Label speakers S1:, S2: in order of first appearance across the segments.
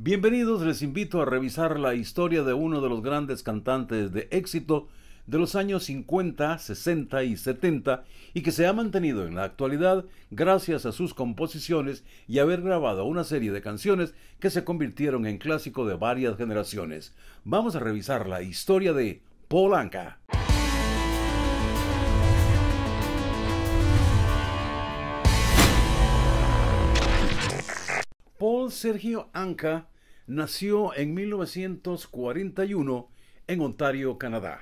S1: Bienvenidos, les invito a revisar la historia de uno de los grandes cantantes de éxito de los años 50, 60 y 70 y que se ha mantenido en la actualidad gracias a sus composiciones y haber grabado una serie de canciones que se convirtieron en clásico de varias generaciones. Vamos a revisar la historia de Paul Paul Sergio Anka nació en 1941 en Ontario, Canadá.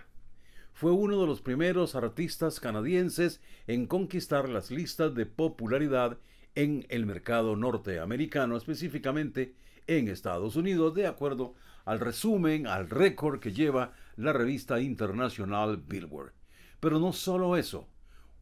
S1: Fue uno de los primeros artistas canadienses en conquistar las listas de popularidad en el mercado norteamericano, específicamente en Estados Unidos, de acuerdo al resumen, al récord que lleva la revista internacional Billboard. Pero no solo eso,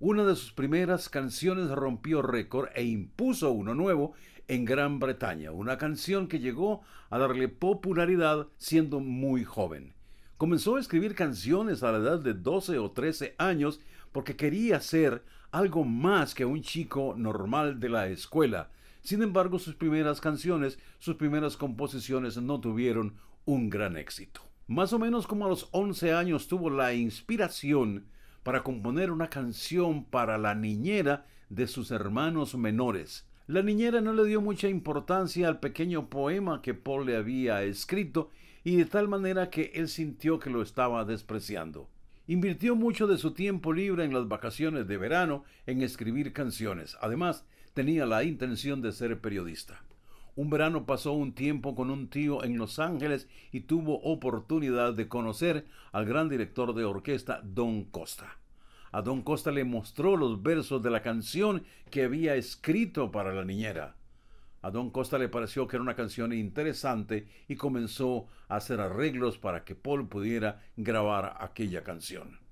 S1: una de sus primeras canciones rompió récord e impuso uno nuevo en Gran Bretaña, una canción que llegó a darle popularidad siendo muy joven. Comenzó a escribir canciones a la edad de 12 o 13 años porque quería ser algo más que un chico normal de la escuela. Sin embargo, sus primeras canciones, sus primeras composiciones no tuvieron un gran éxito. Más o menos como a los 11 años tuvo la inspiración para componer una canción para la niñera de sus hermanos menores. La niñera no le dio mucha importancia al pequeño poema que Paul le había escrito y de tal manera que él sintió que lo estaba despreciando. Invirtió mucho de su tiempo libre en las vacaciones de verano en escribir canciones. Además, tenía la intención de ser periodista. Un verano pasó un tiempo con un tío en Los Ángeles y tuvo oportunidad de conocer al gran director de orquesta Don Costa. A Don Costa le mostró los versos de la canción que había escrito para la niñera. A Don Costa le pareció que era una canción interesante y comenzó a hacer arreglos para que Paul pudiera grabar aquella canción.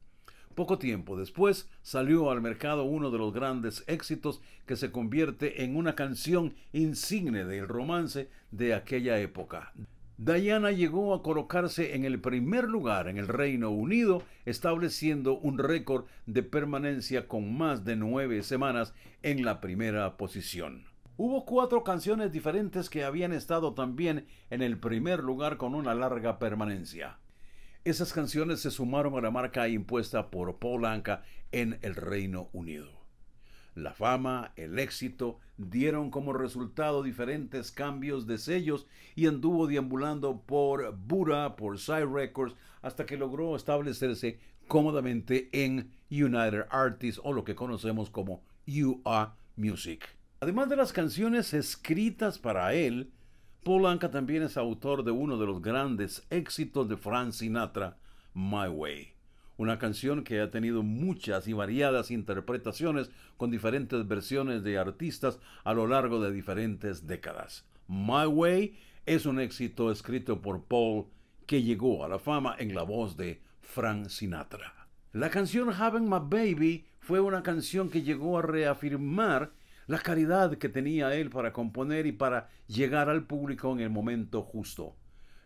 S1: Poco tiempo después salió al mercado uno de los grandes éxitos que se convierte en una canción insigne del romance de aquella época. Diana llegó a colocarse en el primer lugar en el Reino Unido, estableciendo un récord de permanencia con más de nueve semanas en la primera posición. Hubo cuatro canciones diferentes que habían estado también en el primer lugar con una larga permanencia. Esas canciones se sumaron a la marca impuesta por Paul Anka en el Reino Unido. La fama, el éxito, dieron como resultado diferentes cambios de sellos y anduvo deambulando por Buda, por Side Records, hasta que logró establecerse cómodamente en United Artists o lo que conocemos como UA Music. Además de las canciones escritas para él, Paul Anka también es autor de uno de los grandes éxitos de Frank Sinatra, My Way, una canción que ha tenido muchas y variadas interpretaciones con diferentes versiones de artistas a lo largo de diferentes décadas. My Way es un éxito escrito por Paul que llegó a la fama en la voz de Frank Sinatra. La canción Having My Baby fue una canción que llegó a reafirmar la caridad que tenía él para componer y para llegar al público en el momento justo.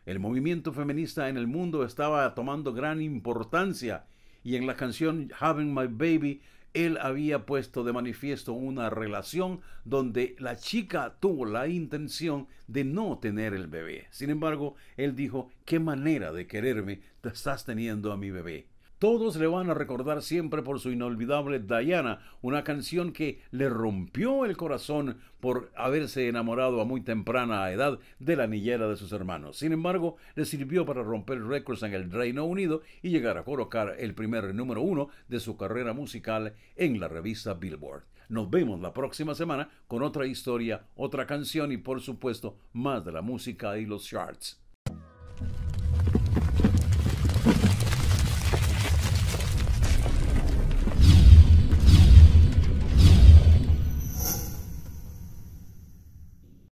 S1: El movimiento feminista en el mundo estaba tomando gran importancia y en la canción Having My Baby él había puesto de manifiesto una relación donde la chica tuvo la intención de no tener el bebé. Sin embargo, él dijo, qué manera de quererme, te estás teniendo a mi bebé. Todos le van a recordar siempre por su inolvidable Diana, una canción que le rompió el corazón por haberse enamorado a muy temprana edad de la niñera de sus hermanos. Sin embargo, le sirvió para romper récords en el Reino Unido y llegar a colocar el primer número uno de su carrera musical en la revista Billboard. Nos vemos la próxima semana con otra historia, otra canción y por supuesto más de la música y los charts.